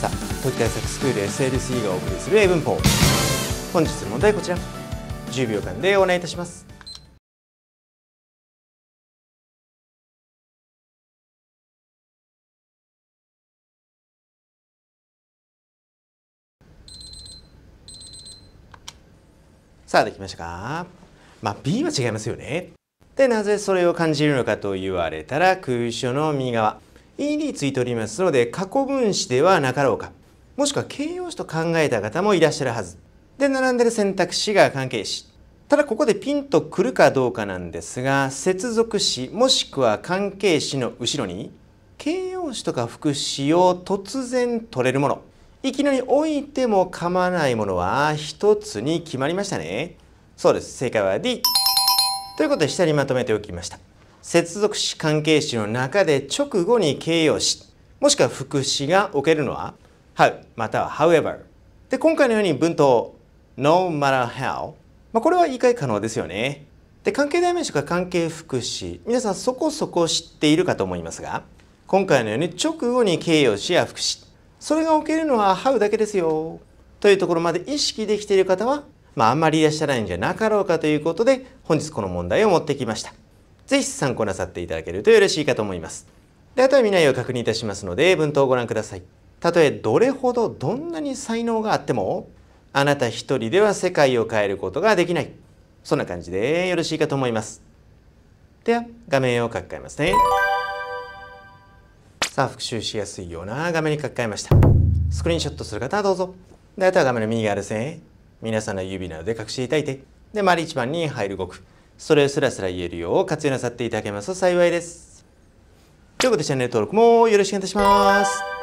さあ時対策スクール SLC がお送りする英文法本日の問題こちら10秒間でお願いいたしますさあできましたかまあ B は違いますよねでなぜそれを感じるのかと言われたら空所の右側 ED ついておりますので過去分詞ではなかろうかもしくは形容詞と考えた方もいらっしゃるはずで並んでる選択肢が関係詞ただここでピンとくるかどうかなんですが接続詞もしくは関係詞の後ろに形容詞とか副詞を突然取れるものいきなり置いても構わないものは一つに決まりましたねそうです正解は D ということで下にまとめておきました接続詞関係詞の中で直後に形容詞もしくは副詞が置けるのは how または however で今回のように文頭 no matter how まあ、これは言い換え可能ですよねで関係代名詞か関係副詞皆さんそこそこ知っているかと思いますが今回のように直後に形容詞や副詞それが置けるのは how だけですよというところまで意識できている方は、まあ、あんまりいらっしゃらないんじゃなかろうかということで本日この問題を持ってきました。ぜひ参考なさっていただけると嬉しいかと思います。で、あとは見ないを確認いたしますので、文頭をご覧ください。たとえどれほどどんなに才能があっても、あなた一人では世界を変えることができない。そんな感じでよろしいかと思います。では、画面を書き換えますね。さあ、復習しやすいような画面に書き換えました。スクリーンショットする方はどうぞ。で、あとは画面の右側ですね。皆さんの指などで隠していただいて、で、丸一番に入る動く。それをすらすら言えるよう活用なさっていただけますと幸いです。ということでチャンネル登録もよろしくお願いいたします。